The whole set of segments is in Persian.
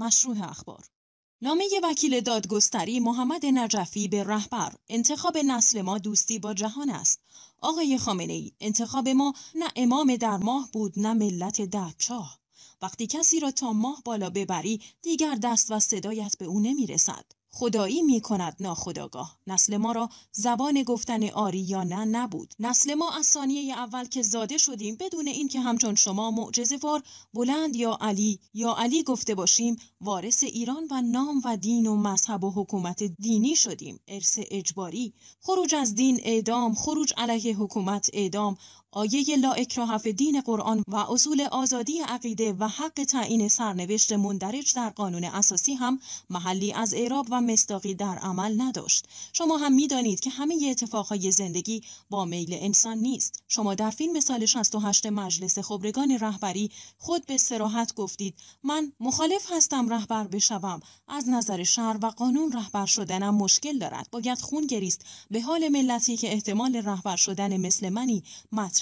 مشروع اخبار نامه وکیل دادگستری محمد نجفی به رهبر انتخاب نسل ما دوستی با جهان است آقای خامنه ای انتخاب ما نه امام در ماه بود نه ملت در چاه وقتی کسی را تا ماه بالا ببری دیگر دست و صدایت به او نمیرسد خدایی می کند ناخداگاه نسل ما را زبان گفتن آری یا نه نبود نسل ما از ثانیه اول که زاده شدیم بدون اینکه همچون شما وار بلند یا علی یا علی گفته باشیم وارث ایران و نام و دین و مذهب و حکومت دینی شدیم ارث اجباری خروج از دین اعدام خروج علیه حکومت اعدام آیه لا اکراه دین قرآن و اصول آزادی عقیده و حق تعیین سرنوشت مندرج در قانون اساسی هم محلی از اعراب و مستاقی در عمل نداشت شما هم میدانید که همه اتفاقهای زندگی با میل انسان نیست شما در فیلم سال 68 مجلس خبرگان رهبری خود به سراحت گفتید من مخالف هستم رهبر بشوم از نظر شهر و قانون رهبر شدنم مشکل دارد باید خون گریست به حال ملتی که احتمال رهبر شدن مثل منی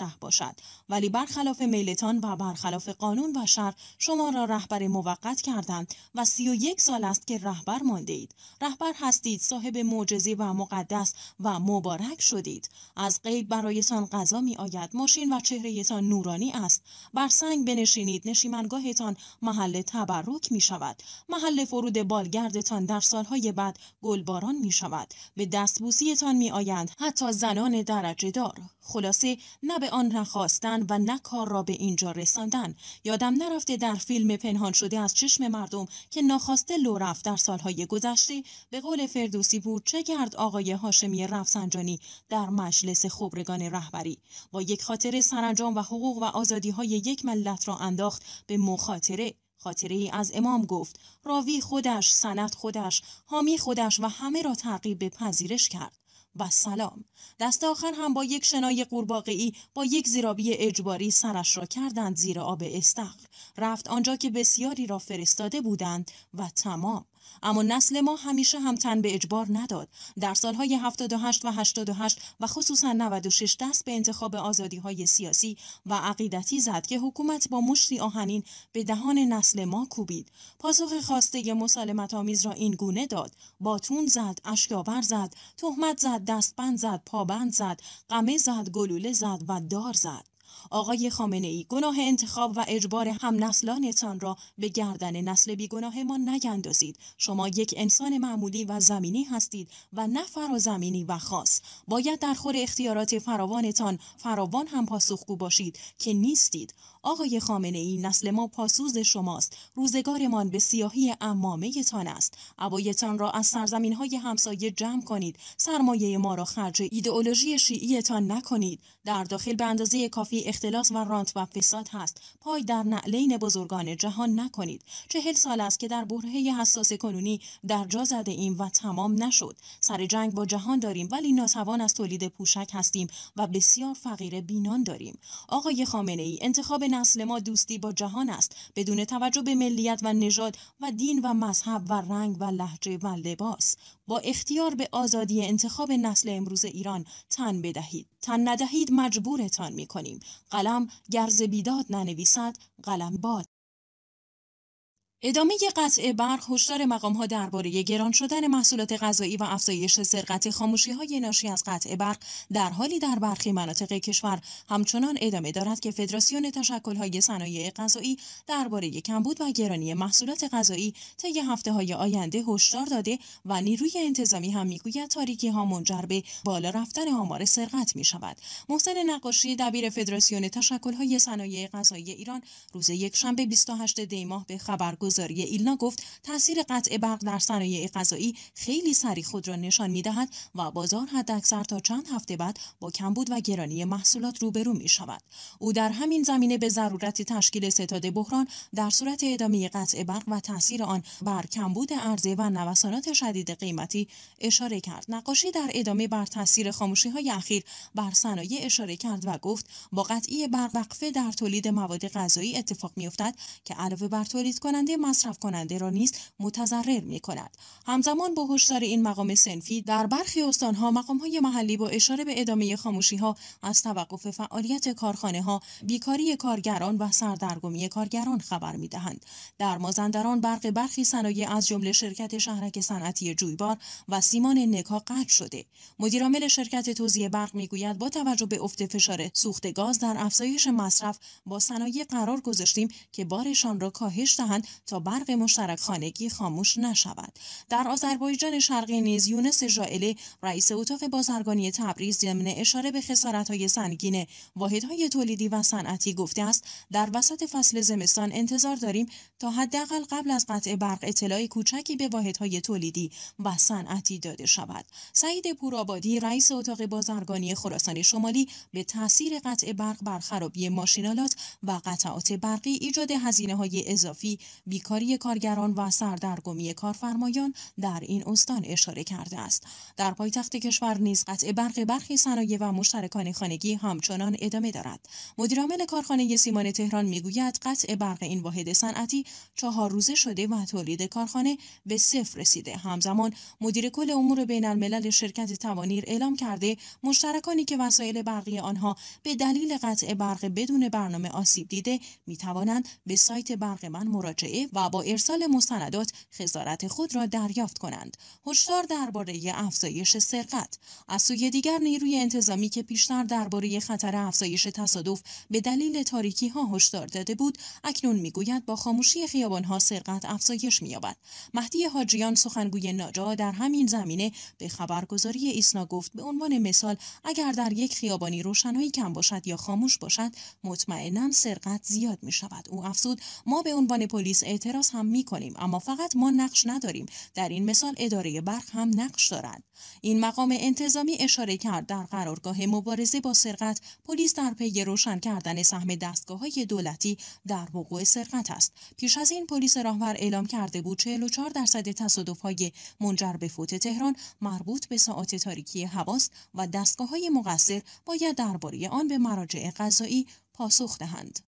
مطرح باشد ولی برخلاف میلتان و برخلاف قانون و شر شما را رهبر موقت کردند و سی و یک سال است که رهبر مانده اید رهبر هستید صاحب معجزه و مقدس و مبارک شدید از غیب برایتان غذا می آید ماشین و چهرهتان نورانی است بر سنگ بنشینید نشیمنگاهتان محل تبرک می شود محل فرود بالگردتان در سالهای بعد گلباران می شود به دستبوسیتان می آیند حتی زنان درجه دار خلاصه نه آن نخواستن و نه کار را به اینجا رساندن یادم نرفته در فیلم پنهان شده از چشم مردم که ناخواسته لو رفت در سالهای گذشته به قول فردوسی بود چه کرد آقای هاشمی رفسنجانی در مجلس خبرگان رهبری با یک خاطر سرانجام و حقوق و آزادی های یک ملت را انداخت به مخاطره خاطره ای از امام گفت راوی خودش سند خودش حامی خودش و همه را تعقیب به پذیرش کرد و سلام دست آخر هم با یک شنای قورباغه‌ای با یک زیرابی اجباری سرش را کردند زیر آب استخر رفت آنجا که بسیاری را فرستاده بودند و تمام اما نسل ما همیشه هم تن به اجبار نداد در سالهای 78 و 88 و خصوصا 96 دست به انتخاب آزادی های سیاسی و عقیدتی زد که حکومت با مشتی آهنین به دهان نسل ما کوبید پاسخ خواسته مسالمت آمیز را این گونه داد باتون زد اشکاور زد تهمت زد دستبند زد پابند زد قمه زد گلوله زد و دار زد آقای خامنه ای گناه انتخاب و اجبار هم نسلانتان را به گردن نسل بیگناه ما نگندازید شما یک انسان معمولی و زمینی هستید و نه فرازمینی و خاص باید در خور اختیارات فراوانتان فراوان هم پاسخگو باشید که نیستید آقای خامنه ای نسل ما پاسوز شماست روزگارمان به سیاهی امامه تان است عبایتان را از سرزمین های همسایه جمع کنید سرمایه ما را خرج ایدئولوژی شیعیتان نکنید در داخل به اندازه کافی اختلاس و رانت و فساد هست پای در نعلین بزرگان جهان نکنید چهل سال است که در برهه حساس کنونی در جا زده ایم و تمام نشد سر جنگ با جهان داریم ولی ناتوان از تولید پوشک هستیم و بسیار فقیر بینان داریم آقای خامنه ای انتخاب نسل ما دوستی با جهان است بدون توجه به ملیت و نژاد و دین و مذهب و رنگ و لحجه و لباس با اختیار به آزادی انتخاب نسل امروز ایران تن بدهید تن ندهید مجبورتان می کنیم قلم گرز بیداد ننویسد قلم باد ادامه قطع برق هشدار مقام ها درباره گران شدن محصولات غذایی و افزایش سرقت خاموشی های ناشی از قطع برق در حالی در برخی مناطق کشور همچنان ادامه دارد که فدراسیون تشکل های صنایع غذایی درباره کمبود و گرانی محصولات غذایی طی هفته های آینده هشدار داده و نیروی انتظامی هم میگوید تاریکی ها منجر به بالا رفتن آمار سرقت می شود محسن نقاشی دبیر فدراسیون تشکل های صنایع غذایی ایران روز یکشنبه 28 دی ماه به خبر گذاری ایلنا گفت تاثیر قطع برق در صنایع غذایی خیلی سریع خود را نشان می دهد و بازار حداکثر تا چند هفته بعد با کمبود و گرانی محصولات روبرو می شود او در همین زمینه به ضرورت تشکیل ستاد بحران در صورت ادامه قطع برق و تاثیر آن بر کمبود عرضه و نوسانات شدید قیمتی اشاره کرد نقاشی در ادامه بر تاثیر خاموشی های اخیر بر صنایع اشاره کرد و گفت با قطعی برق وقفه در تولید مواد غذایی اتفاق میافتد که علاوه بر تولید کننده مصرف کننده را نیز متضرر می کند. همزمان با هشدار این مقام سنفی در برخی استانها مقام های محلی با اشاره به ادامه خاموشی ها از توقف فعالیت کارخانه ها بیکاری کارگران و سردرگمی کارگران خبر می دهند. در مازندران برق برخی صنایع از جمله شرکت شهرک صنعتی جویبار و سیمان نکا قطع شده. مدیرعامل شرکت توزیع برق میگوید با توجه به افت فشار سوخت گاز در افزایش مصرف با صنایع قرار گذاشتیم که بارشان را کاهش دهند تا برق مشترک خانگی خاموش نشود در آذربایجان شرقی نیز یونس جائله، رئیس اتاق بازرگانی تبریز ضمن اشاره به خسارت‌های سنگین واحدهای تولیدی و صنعتی گفته است در وسط فصل زمستان انتظار داریم تا حداقل قبل از قطع برق اطلاع کوچکی به واحدهای تولیدی و صنعتی داده شود سعید پورآبادی رئیس اتاق بازرگانی خراسان شمالی به تاثیر قطع برق بر خرابی ماشینالات و قطعات برقی ایجاد هزینه های اضافی کاری کارگران و سردرگمی کارفرمایان در این استان اشاره کرده است در پایتخت کشور نیز قطع برق برخی صنایع و مشترکان خانگی همچنان ادامه دارد مدیرعامل کارخانه سیمان تهران میگوید قطع برق این واحد صنعتی چهار روزه شده و تولید کارخانه به صفر رسیده همزمان مدیر کل امور بین الملل شرکت توانیر اعلام کرده مشترکانی که وسایل برقی آنها به دلیل قطع برق بدون برنامه آسیب دیده می توانند به سایت برق من مراجعه و با ارسال مستندات خسارت خود را دریافت کنند هشدار درباره افزایش سرقت از سوی دیگر نیروی انتظامی که پیشتر درباره خطر افزایش تصادف به دلیل تاریکی ها هشدار داده بود اکنون میگوید با خاموشی خیابان ها سرقت افزایش یابد مهدی حاجیان سخنگوی ناجا در همین زمینه به خبرگزاری ایسنا گفت به عنوان مثال اگر در یک خیابانی روشنایی کم باشد یا خاموش باشد مطمئنا سرقت زیاد می شود او افزود ما به عنوان پلیس اعتراض هم می کنیم اما فقط ما نقش نداریم در این مثال اداره برق هم نقش دارد این مقام انتظامی اشاره کرد در قرارگاه مبارزه با سرقت پلیس در پی روشن کردن سهم دستگاه های دولتی در وقوع سرقت است پیش از این پلیس راهور اعلام کرده بود 44 درصد تصادف های منجر به فوت تهران مربوط به ساعات تاریکی هواست و دستگاه های مقصر باید درباره آن به مراجع قضایی پاسخ دهند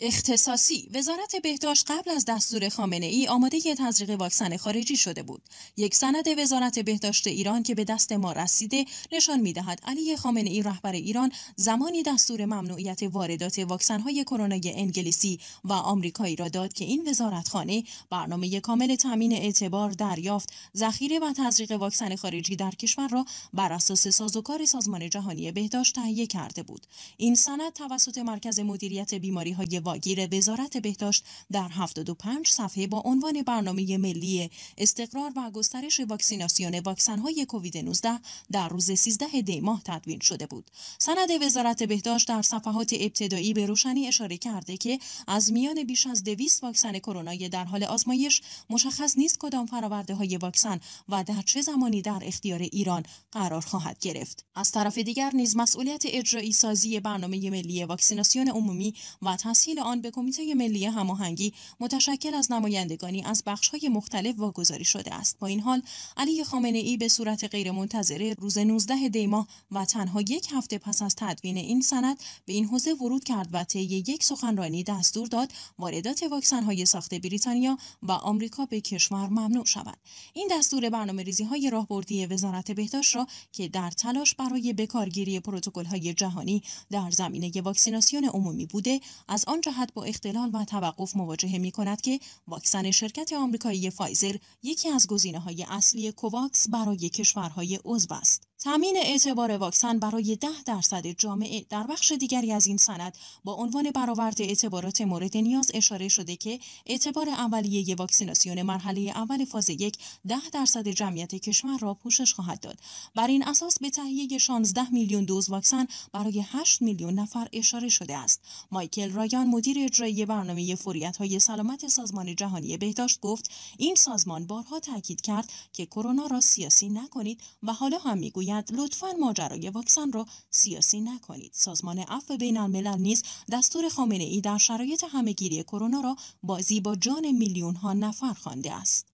اختصاصی وزارت بهداشت قبل از دستور خامنه ای آماده ی تزریق واکسن خارجی شده بود یک سند وزارت بهداشت ایران که به دست ما رسیده نشان میدهد علی خامنه ای رهبر ایران زمانی دستور ممنوعیت واردات واکسن های کرونا انگلیسی و آمریکایی را داد که این وزارتخانه برنامه کامل تامین اعتبار دریافت ذخیره و تزریق واکسن خارجی در کشور را بر اساس سازوکار سازمان جهانی بهداشت تهیه کرده بود این سند توسط مرکز مدیریت بیماری های واگیر وزارت بهداشت در 75 صفحه با عنوان برنامه ملی استقرار و گسترش واکسیناسیون واکسن‌های کووید 19 در روز 13 دی ماه تدوین شده بود. سند وزارت بهداشت در صفحات ابتدایی به روشنی اشاره کرده که از میان بیش از 200 واکسن کرونا در حال آزمایش مشخص نیست کدام فراورده های واکسن و در چه زمانی در اختیار ایران قرار خواهد گرفت. از طرف دیگر نیز مسئولیت اجرایی سازی برنامه ملی واکسیناسیون عمومی و تسهیل آن به کمیته ملی هماهنگی متشکل از نمایندگانی از بخش‌های مختلف واگذاری شده است با این حال علی خامنه ای به صورت غیرمنتظره روز 19 دی ماه و تنها یک هفته پس از تدوین این سند به این حوزه ورود کرد و طی یک سخنرانی دستور داد واردات واکسن‌های ساخت بریتانیا و آمریکا به کشور ممنوع شود این دستور برنامه ریزی های راهبردی وزارت بهداشت را که در تلاش برای بکارگیری پروتکل جهانی در زمینه واکسیناسیون عمومی بوده از آن جهت با اختلال و توقف مواجهه می کند که واکسن شرکت آمریکایی فایزر یکی از گزینه‌های اصلی کوواکس برای کشورهای عضو است. تامین اعتبار واکسن برای ده درصد جامعه در بخش دیگری از این سند با عنوان برآورد اعتبارات مورد نیاز اشاره شده که اعتبار اولیه واکسیناسیون مرحله اول فاز یک ده درصد جمعیت کشور را پوشش خواهد داد بر این اساس به تهیه 16 میلیون دوز واکسن برای 8 میلیون نفر اشاره شده است مایکل رایان مدیر اجرایی برنامه فوریت های سلامت سازمان جهانی بهداشت گفت این سازمان بارها تاکید کرد که کرونا را سیاسی نکنید و حالا هم میگوید لطفا ماجرای واکسن را سیاسی نکنید سازمان عفو بین الملل نیز دستور خامنه ای در شرایط همهگیری کرونا را بازی با جان میلیون ها نفر خوانده است